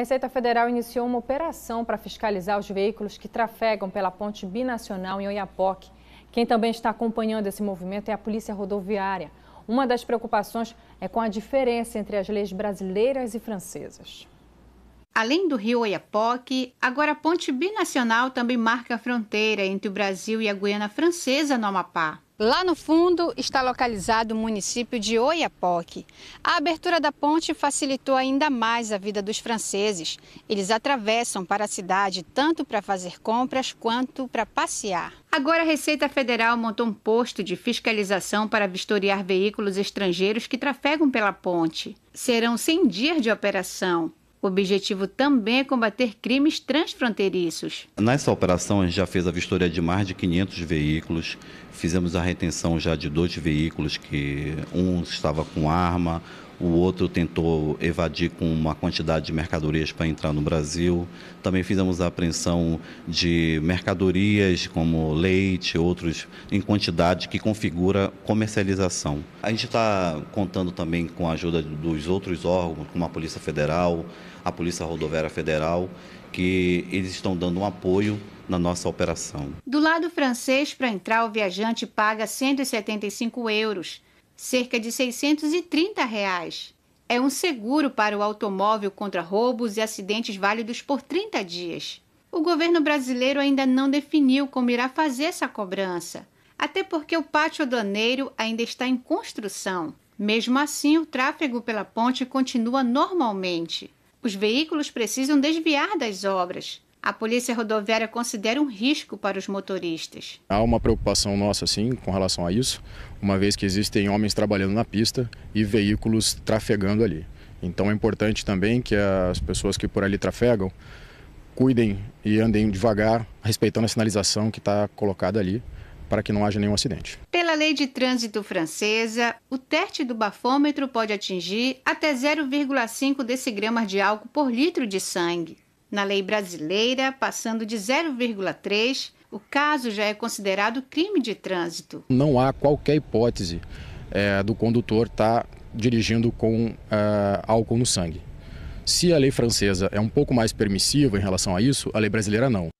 Receita Federal iniciou uma operação para fiscalizar os veículos que trafegam pela ponte binacional em Oiapoque. Quem também está acompanhando esse movimento é a Polícia Rodoviária. Uma das preocupações é com a diferença entre as leis brasileiras e francesas. Além do rio Oiapoque, agora a ponte binacional também marca a fronteira entre o Brasil e a Guiana Francesa no Amapá. Lá no fundo está localizado o município de Oiapoque. A abertura da ponte facilitou ainda mais a vida dos franceses. Eles atravessam para a cidade tanto para fazer compras quanto para passear. Agora a Receita Federal montou um posto de fiscalização para vistoriar veículos estrangeiros que trafegam pela ponte. Serão 100 dias de operação. O objetivo também é combater crimes transfronteiriços. Nessa operação, a gente já fez a vistoria de mais de 500 veículos, fizemos a retenção já de dois veículos, que um estava com arma, o outro tentou evadir com uma quantidade de mercadorias para entrar no Brasil. Também fizemos a apreensão de mercadorias como leite, outros em quantidade que configura comercialização. A gente está contando também com a ajuda dos outros órgãos, como a Polícia Federal, a Polícia Rodoviária Federal, que eles estão dando um apoio na nossa operação. Do lado francês, para entrar, o viajante paga 175 euros cerca de R$ 630. Reais. É um seguro para o automóvel contra roubos e acidentes válidos por 30 dias. O governo brasileiro ainda não definiu como irá fazer essa cobrança, até porque o pátio aduaneiro ainda está em construção. Mesmo assim, o tráfego pela ponte continua normalmente. Os veículos precisam desviar das obras a Polícia Rodoviária considera um risco para os motoristas. Há uma preocupação nossa, sim, com relação a isso, uma vez que existem homens trabalhando na pista e veículos trafegando ali. Então é importante também que as pessoas que por ali trafegam cuidem e andem devagar, respeitando a sinalização que está colocada ali, para que não haja nenhum acidente. Pela lei de trânsito francesa, o teste do bafômetro pode atingir até 0,5 decigramas de álcool por litro de sangue. Na lei brasileira, passando de 0,3, o caso já é considerado crime de trânsito. Não há qualquer hipótese é, do condutor estar tá dirigindo com é, álcool no sangue. Se a lei francesa é um pouco mais permissiva em relação a isso, a lei brasileira não.